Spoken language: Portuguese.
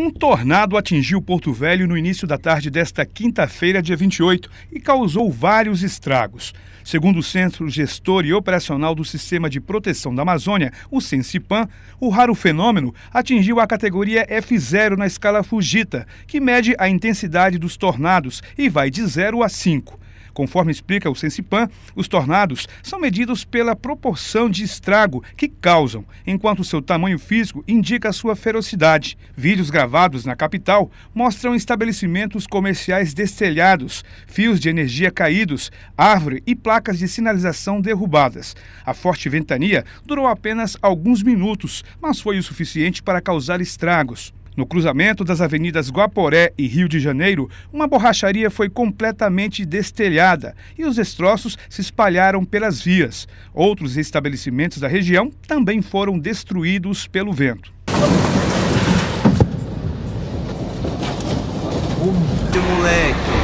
Um tornado atingiu Porto Velho no início da tarde desta quinta-feira, dia 28, e causou vários estragos. Segundo o Centro Gestor e Operacional do Sistema de Proteção da Amazônia, o Sensipan, o raro fenômeno atingiu a categoria F0 na escala Fujita, que mede a intensidade dos tornados e vai de 0 a 5. Conforme explica o Sensipan, os tornados são medidos pela proporção de estrago que causam, enquanto seu tamanho físico indica sua ferocidade. Vídeos gravados na capital mostram estabelecimentos comerciais destelhados, fios de energia caídos, árvore e placas de sinalização derrubadas. A forte ventania durou apenas alguns minutos, mas foi o suficiente para causar estragos. No cruzamento das avenidas Guaporé e Rio de Janeiro, uma borracharia foi completamente destelhada e os destroços se espalharam pelas vias. Outros estabelecimentos da região também foram destruídos pelo vento. moleque!